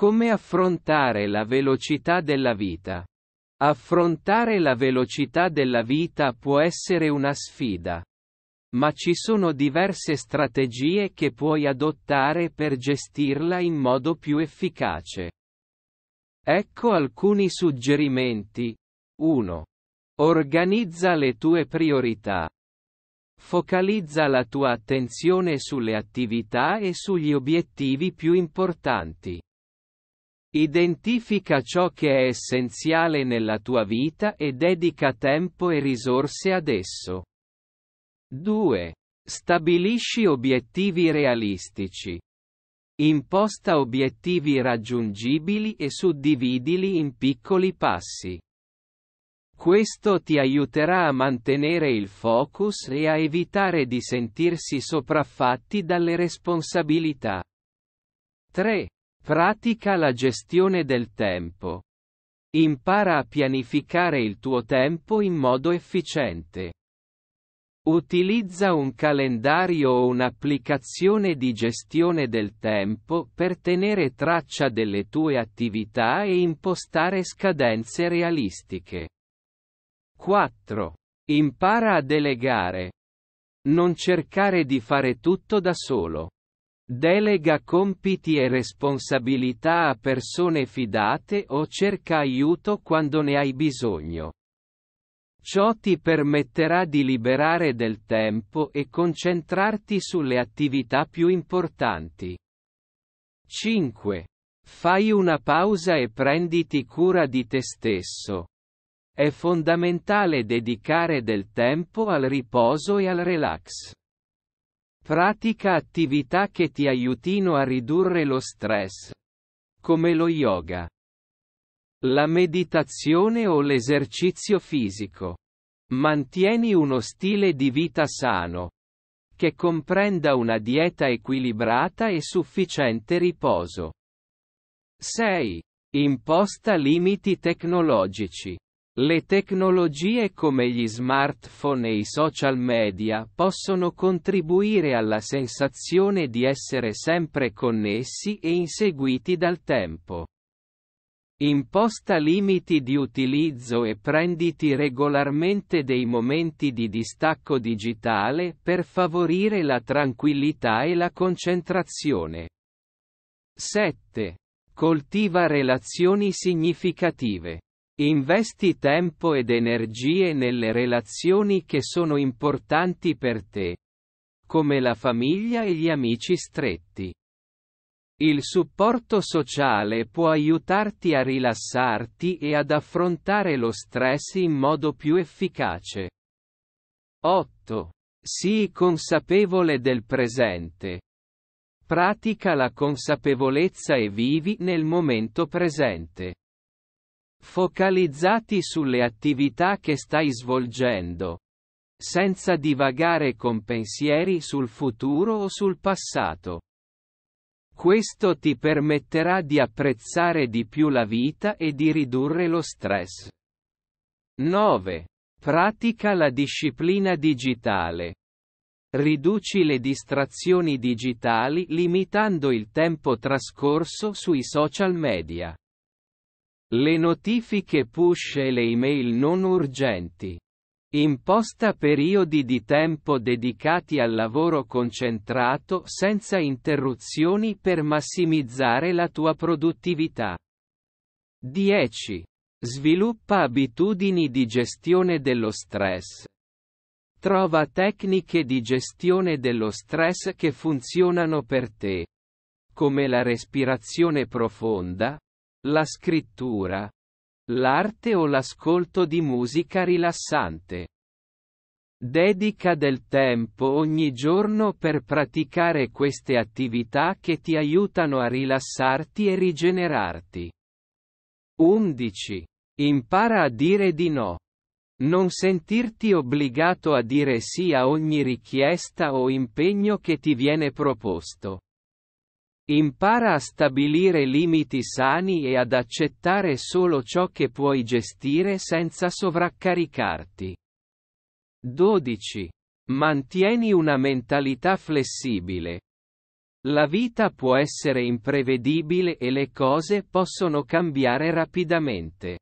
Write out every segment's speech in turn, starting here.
Come affrontare la velocità della vita? Affrontare la velocità della vita può essere una sfida. Ma ci sono diverse strategie che puoi adottare per gestirla in modo più efficace. Ecco alcuni suggerimenti. 1. Organizza le tue priorità. Focalizza la tua attenzione sulle attività e sugli obiettivi più importanti. Identifica ciò che è essenziale nella tua vita e dedica tempo e risorse ad esso. 2. Stabilisci obiettivi realistici. Imposta obiettivi raggiungibili e suddividili in piccoli passi. Questo ti aiuterà a mantenere il focus e a evitare di sentirsi sopraffatti dalle responsabilità. 3. Pratica la gestione del tempo. Impara a pianificare il tuo tempo in modo efficiente. Utilizza un calendario o un'applicazione di gestione del tempo per tenere traccia delle tue attività e impostare scadenze realistiche. 4. Impara a delegare. Non cercare di fare tutto da solo. Delega compiti e responsabilità a persone fidate o cerca aiuto quando ne hai bisogno. Ciò ti permetterà di liberare del tempo e concentrarti sulle attività più importanti. 5. Fai una pausa e prenditi cura di te stesso. È fondamentale dedicare del tempo al riposo e al relax. Pratica attività che ti aiutino a ridurre lo stress. Come lo yoga. La meditazione o l'esercizio fisico. Mantieni uno stile di vita sano. Che comprenda una dieta equilibrata e sufficiente riposo. 6. Imposta limiti tecnologici. Le tecnologie come gli smartphone e i social media possono contribuire alla sensazione di essere sempre connessi e inseguiti dal tempo. Imposta limiti di utilizzo e prenditi regolarmente dei momenti di distacco digitale per favorire la tranquillità e la concentrazione. 7. Coltiva relazioni significative. Investi tempo ed energie nelle relazioni che sono importanti per te. Come la famiglia e gli amici stretti. Il supporto sociale può aiutarti a rilassarti e ad affrontare lo stress in modo più efficace. 8. Sii consapevole del presente. Pratica la consapevolezza e vivi nel momento presente focalizzati sulle attività che stai svolgendo, senza divagare con pensieri sul futuro o sul passato. Questo ti permetterà di apprezzare di più la vita e di ridurre lo stress. 9. Pratica la disciplina digitale. Riduci le distrazioni digitali limitando il tempo trascorso sui social media. Le notifiche push e le email non urgenti. Imposta periodi di tempo dedicati al lavoro concentrato senza interruzioni per massimizzare la tua produttività. 10. Sviluppa abitudini di gestione dello stress. Trova tecniche di gestione dello stress che funzionano per te. Come la respirazione profonda, la scrittura, l'arte o l'ascolto di musica rilassante. Dedica del tempo ogni giorno per praticare queste attività che ti aiutano a rilassarti e rigenerarti. 11. Impara a dire di no. Non sentirti obbligato a dire sì a ogni richiesta o impegno che ti viene proposto. Impara a stabilire limiti sani e ad accettare solo ciò che puoi gestire senza sovraccaricarti. 12. Mantieni una mentalità flessibile. La vita può essere imprevedibile e le cose possono cambiare rapidamente.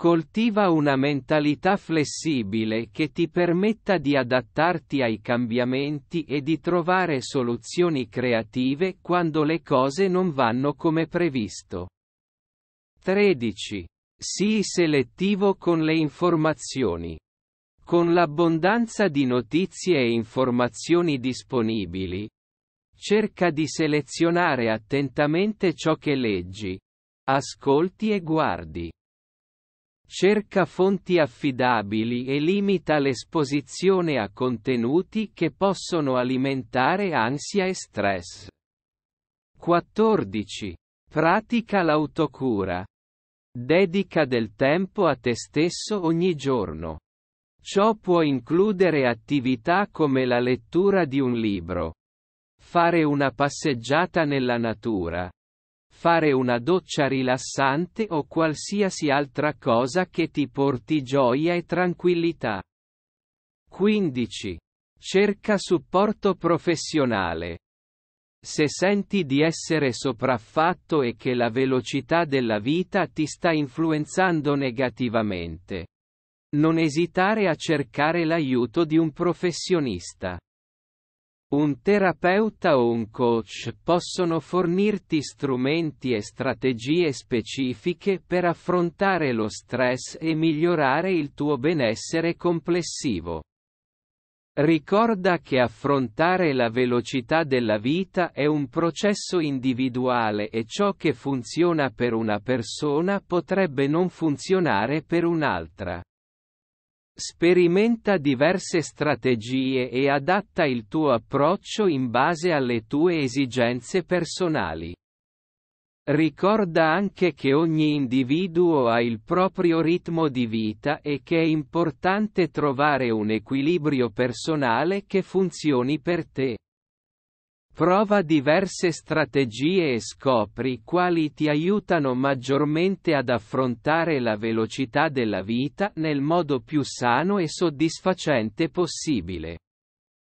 Coltiva una mentalità flessibile che ti permetta di adattarti ai cambiamenti e di trovare soluzioni creative quando le cose non vanno come previsto. 13. Sii selettivo con le informazioni. Con l'abbondanza di notizie e informazioni disponibili, cerca di selezionare attentamente ciò che leggi, ascolti e guardi. Cerca fonti affidabili e limita l'esposizione a contenuti che possono alimentare ansia e stress. 14. Pratica l'autocura. Dedica del tempo a te stesso ogni giorno. Ciò può includere attività come la lettura di un libro, fare una passeggiata nella natura, fare una doccia rilassante o qualsiasi altra cosa che ti porti gioia e tranquillità. 15. Cerca supporto professionale. Se senti di essere sopraffatto e che la velocità della vita ti sta influenzando negativamente, non esitare a cercare l'aiuto di un professionista. Un terapeuta o un coach possono fornirti strumenti e strategie specifiche per affrontare lo stress e migliorare il tuo benessere complessivo. Ricorda che affrontare la velocità della vita è un processo individuale e ciò che funziona per una persona potrebbe non funzionare per un'altra. Sperimenta diverse strategie e adatta il tuo approccio in base alle tue esigenze personali. Ricorda anche che ogni individuo ha il proprio ritmo di vita e che è importante trovare un equilibrio personale che funzioni per te. Prova diverse strategie e scopri quali ti aiutano maggiormente ad affrontare la velocità della vita nel modo più sano e soddisfacente possibile.